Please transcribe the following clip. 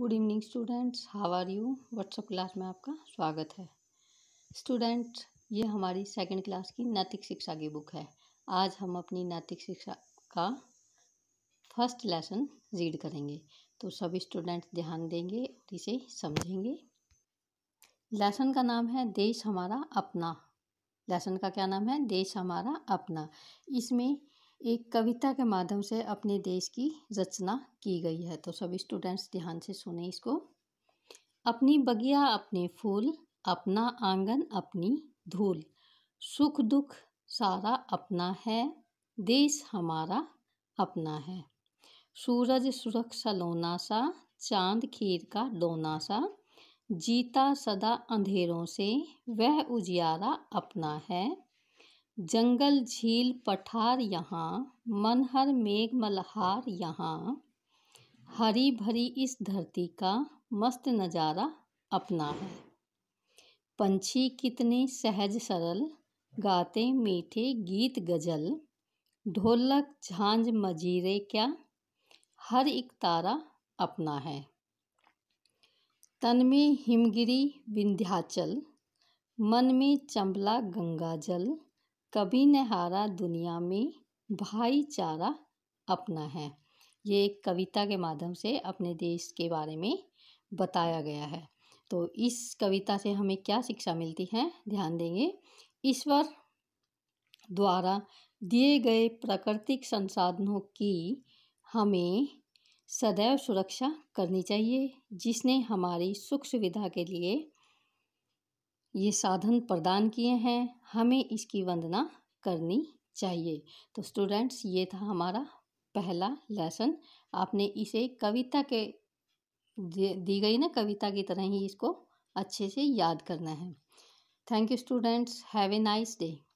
good evening students how are you WhatsApp class में आपका स्वागत है स्टूडेंट्स ये हमारी सेकंड क्लास की नैतिक शिक्षा की बुक है आज हम अपनी नैतिक शिक्षा का फर्स्ट लेसन रीड करेंगे तो सभी स्टूडेंट्स ध्यान देंगे और इसे समझेंगे लेसन का नाम है देश हमारा अपना लेसन का क्या नाम है देश हमारा अपना इसमें एक कविता के माध्यम से अपने देश की रचना की गई है तो सभी स्टूडेंट्स ध्यान से सुने इसको अपनी बगिया अपने फूल अपना आंगन अपनी धूल सुख दुख सारा अपना है देश हमारा अपना है सूरज सुरख लोना सा चांद खीर का डोना सा जीता सदा अंधेरों से वह उजियारा अपना है जंगल झील पठार यहाँ मनहर मेघ मल्हार यहाँ हरी भरी इस धरती का मस्त नज़ारा अपना है पंछी कितने सहज सरल गाते मीठे गीत गज़ल ढोलक झांझ मजीरे क्या हर एक तारा अपना है तन में हिमगिरी विंध्याचल मन में चंबला गंगा जल कभी न हारा दुनिया में भाईचारा अपना है ये एक कविता के माध्यम से अपने देश के बारे में बताया गया है तो इस कविता से हमें क्या शिक्षा मिलती है ध्यान देंगे ईश्वर द्वारा दिए गए प्राकृतिक संसाधनों की हमें सदैव सुरक्षा करनी चाहिए जिसने हमारी सुख सुविधा के लिए ये साधन प्रदान किए हैं हमें इसकी वंदना करनी चाहिए तो स्टूडेंट्स ये था हमारा पहला लेसन आपने इसे कविता के दी गई ना कविता की तरह ही इसको अच्छे से याद करना है thank you students have a nice day